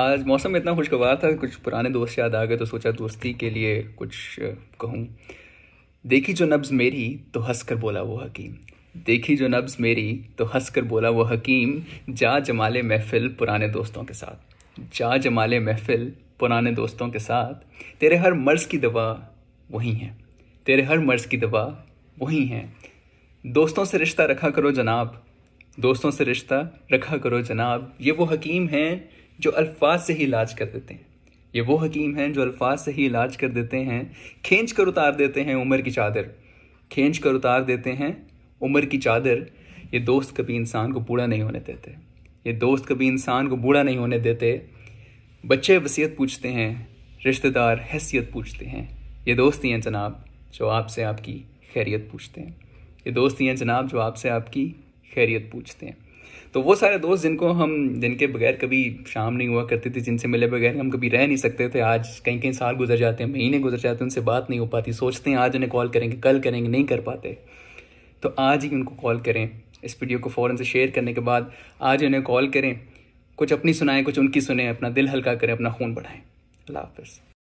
आज मौसम इतना खुशगवार था कुछ पुराने दोस्त याद आ गए तो सोचा दोस्ती के लिए कुछ कहूँ देखी जो नब्ज़ मेरी तो हंस कर बोला वो हकीम देखी जो नब्ज़ मेरी तो हंस कर बोला वो हकीम जा जमाले महफिल पुराने दोस्तों के साथ जा जमाले महफिल पुराने दोस्तों के साथ तेरे हर मर्ज़ की दवा वही है तेरे हर मर्ज़ की दवा वही है दोस्तों से रिश्ता रखा करो जनाब दोस्तों से रिश्ता रखा करो जनाब ये वो हकीम हैं जो अल्फाज से ही इलाज कर देते हैं ये वो हकीम हैं जो अल्फाज से ही इलाज कर देते हैं खींच कर उतार देते हैं उम्र की चादर खींच कर उतार देते हैं उम्र की चादर ये दोस्त कभी इंसान को बूढ़ा नहीं होने देते ये दोस्त कभी इंसान को बूढ़ा नहीं होने देते बच्चे वसीयत पूछते हैं रिश्तेदार हैसियत पूछते हैं ये दोस्ती हैं जनाब जो आपसे आपकी खैरियत पूछते हैं ये दोस्ती हैं जनाब जो आपसे आपकी खैरियत पूछते हैं तो वो सारे दोस्त जिनको हम जिनके बगैर कभी शाम नहीं हुआ करती थी जिनसे मिले बगैर हम कभी रह नहीं सकते थे आज कई कई साल गुजर जाते हैं महीने गुजर जाते हैं उनसे बात नहीं हो पाती सोचते हैं आज उन्हें कॉल करेंगे कल करेंगे नहीं कर पाते तो आज ही उनको कॉल करें इस वीडियो को फ़ौरन से शेयर करने के बाद आज उन्हें कॉल करें कुछ अपनी सुनाएं कुछ उनकी सुने अपना दिल हल्का करें अपना खून बढ़ाएँ अल्लाह हाफ़